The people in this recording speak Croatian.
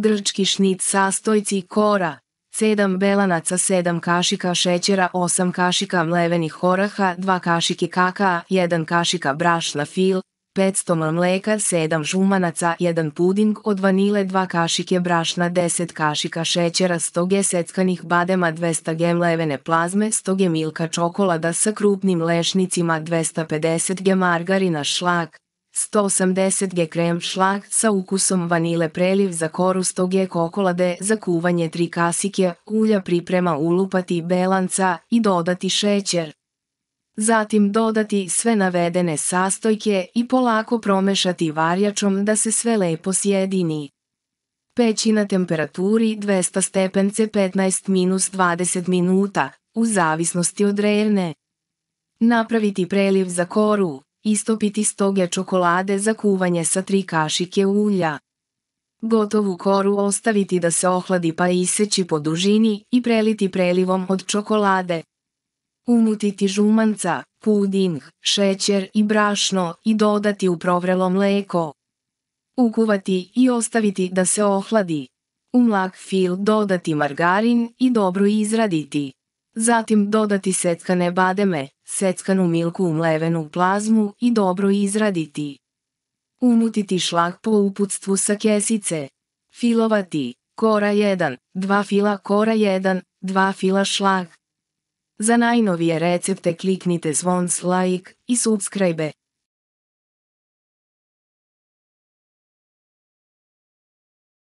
Drčki šnit sastojci kora, 7 belanaca, 7 kašika šećera, 8 kašika mlevenih oraha, 2 kašike kakaa, 1 kašika brašna fil, 500 ml mleka, 7 žumanaca, 1 puding od vanile, 2 kašike brašna, 10 kašika šećera, 100 g seckanih badema, 200 g mlevene plazme, 100 g milka čokolada sa krupnim lešnicima, 250 g margarina šlak, 180 g krem šlag sa ukusom vanile preliv za koru 100 g kokolade za kuvanje 3 kasike ulja priprema ulupati belanca i dodati šećer. Zatim dodati sve navedene sastojke i polako promešati varjačom da se sve lepo sjedini. Peći na temperaturi 200 stepence 15-20 minuta, u zavisnosti od rerne. Napraviti preliv za koru, Istopiti stoge čokolade za kuvanje sa tri kašike ulja. Gotovu koru ostaviti da se ohladi pa iseći po dužini i preliti prelivom od čokolade. Umutiti žumanca, puding, šećer i brašno i dodati u provrelo mleko. Ukuvati i ostaviti da se ohladi. U mlak fil dodati margarin i dobro izraditi. Zatim dodati seckane bademe, seckanu milku umlevenu mlevenu plazmu i dobro izraditi. Umutiti šlag po uputstvu sa kesice. Filovati, kora 1, 2 fila kora 1, 2 fila šlag. Za najnovije recepte kliknite zvon like i subscribe.